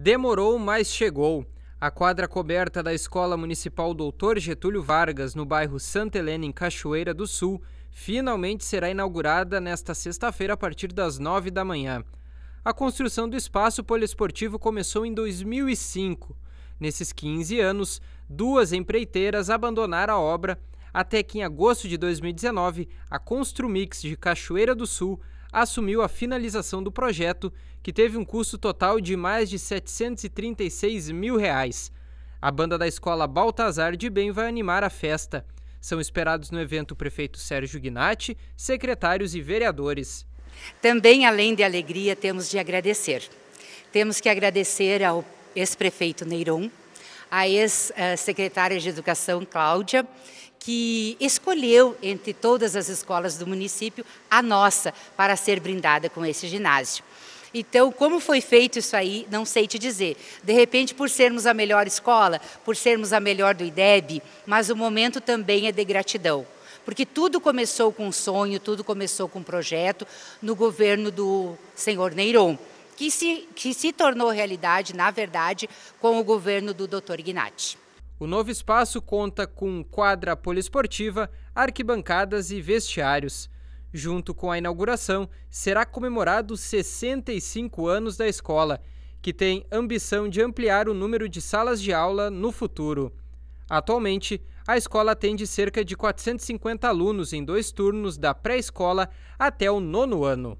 Demorou, mas chegou. A quadra coberta da Escola Municipal Doutor Getúlio Vargas, no bairro Santa Helena, em Cachoeira do Sul, finalmente será inaugurada nesta sexta-feira a partir das nove da manhã. A construção do espaço poliesportivo começou em 2005. Nesses 15 anos, duas empreiteiras abandonaram a obra até que em agosto de 2019, a Construmix de Cachoeira do Sul assumiu a finalização do projeto, que teve um custo total de mais de R$ 736 mil. Reais. A banda da escola Baltazar de Bem vai animar a festa. São esperados no evento o prefeito Sérgio Gnatti, secretários e vereadores. Também, além de alegria, temos de agradecer. Temos que agradecer ao ex-prefeito Neiron, a ex-secretária de Educação, Cláudia, que escolheu, entre todas as escolas do município, a nossa para ser brindada com esse ginásio. Então, como foi feito isso aí, não sei te dizer. De repente, por sermos a melhor escola, por sermos a melhor do IDEB, mas o momento também é de gratidão. Porque tudo começou com um sonho, tudo começou com um projeto no governo do senhor Neiron que se, que se tornou realidade, na verdade, com o governo do Dr. Ignati. O novo espaço conta com quadra poliesportiva, arquibancadas e vestiários. Junto com a inauguração, será comemorado 65 anos da escola, que tem ambição de ampliar o número de salas de aula no futuro. Atualmente, a escola atende cerca de 450 alunos em dois turnos da pré-escola até o nono ano.